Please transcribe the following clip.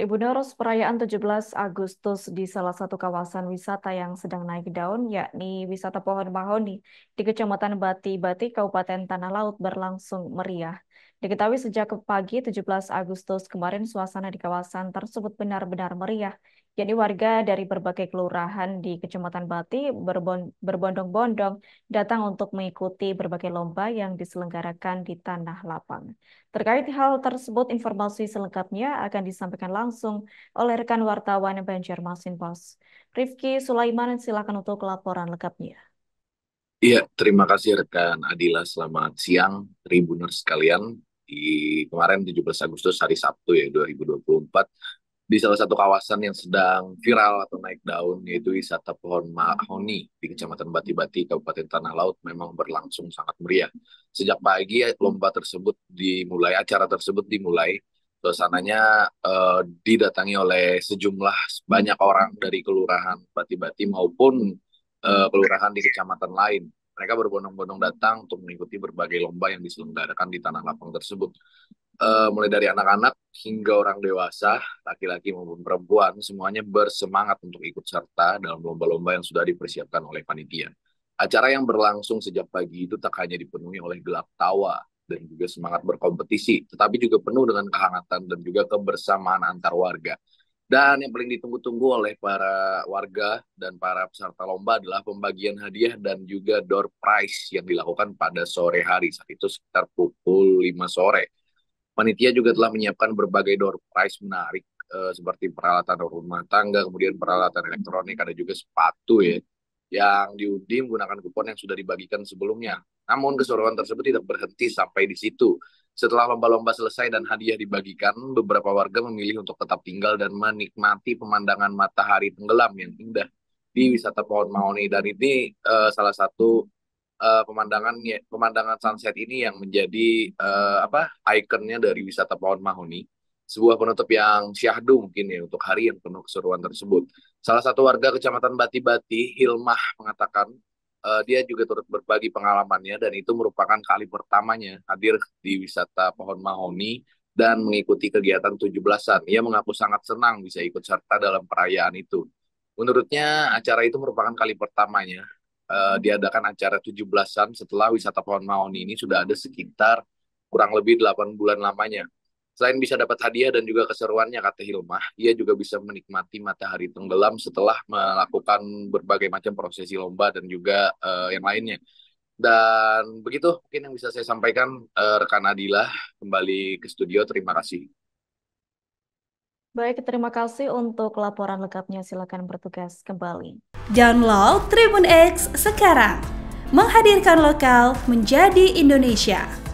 Ibu Tribuners, perayaan 17 Agustus di salah satu kawasan wisata yang sedang naik daun, yakni wisata pohon mahoni di Kecamatan Bati-Bati, Kabupaten Tanah Laut berlangsung meriah. Diketahui sejak pagi 17 Agustus kemarin suasana di kawasan tersebut benar-benar meriah, Jadi warga dari berbagai kelurahan di Kecamatan Bati berbondong-bondong datang untuk mengikuti berbagai lomba yang diselenggarakan di tanah lapang. Terkait hal tersebut, informasi selengkapnya akan disampaikan langsung oleh rekan wartawan Banjarmasin Pos. Rifki Sulaiman, silakan untuk laporan lengkapnya. Iya, terima kasih rekan Adila. Selamat siang, Tribuners sekalian di kemarin 17 Agustus hari Sabtu ya 2024 di salah satu kawasan yang sedang viral atau naik daun yaitu wisata pohon mahoni di Kecamatan Batibati Kabupaten Tanah Laut memang berlangsung sangat meriah. Sejak pagi lomba tersebut dimulai acara tersebut dimulai suasananya eh, didatangi oleh sejumlah banyak orang dari kelurahan Batibati maupun eh, kelurahan di kecamatan lain mereka berbondong-bondong datang untuk mengikuti berbagai lomba yang diselenggarakan di tanah lapang tersebut. Uh, mulai dari anak-anak hingga orang dewasa, laki-laki maupun perempuan, semuanya bersemangat untuk ikut serta dalam lomba-lomba yang sudah dipersiapkan oleh panitia. Acara yang berlangsung sejak pagi itu tak hanya dipenuhi oleh gelak tawa dan juga semangat berkompetisi, tetapi juga penuh dengan kehangatan dan juga kebersamaan antar warga. Dan yang paling ditunggu-tunggu oleh para warga dan para peserta lomba adalah pembagian hadiah dan juga door prize yang dilakukan pada sore hari, saat itu sekitar pukul 5 sore. Panitia juga telah menyiapkan berbagai door prize menarik eh, seperti peralatan rumah tangga, kemudian peralatan elektronik, ada juga sepatu ya yang diundi menggunakan kupon yang sudah dibagikan sebelumnya. Namun keseruan tersebut tidak berhenti sampai di situ. Setelah lomba-lomba selesai dan hadiah dibagikan, beberapa warga memilih untuk tetap tinggal dan menikmati pemandangan matahari tenggelam yang indah di wisata Pohon Maoni. Dan ini uh, salah satu uh, pemandangan pemandangan sunset ini yang menjadi uh, apa ikonnya dari wisata Pohon Mahoni sebuah penutup yang syahdu mungkin ya untuk hari yang penuh keseruan tersebut. Salah satu warga Kecamatan Bati-Bati, Hilmah mengatakan uh, dia juga turut berbagi pengalamannya dan itu merupakan kali pertamanya hadir di wisata pohon mahoni dan mengikuti kegiatan 17-an. Ia mengaku sangat senang bisa ikut serta dalam perayaan itu. Menurutnya acara itu merupakan kali pertamanya uh, diadakan acara 17-an setelah wisata pohon mahoni ini sudah ada sekitar kurang lebih 8 bulan lamanya. Selain bisa dapat hadiah dan juga keseruannya, kata Hilmah, ia juga bisa menikmati matahari tenggelam setelah melakukan berbagai macam prosesi lomba dan juga uh, yang lainnya. Dan begitu mungkin yang bisa saya sampaikan, uh, rekan Adilah kembali ke studio. Terima kasih. Baik, terima kasih untuk laporan lengkapnya. Silakan bertugas kembali. Download Tribun X sekarang. Menghadirkan lokal menjadi Indonesia.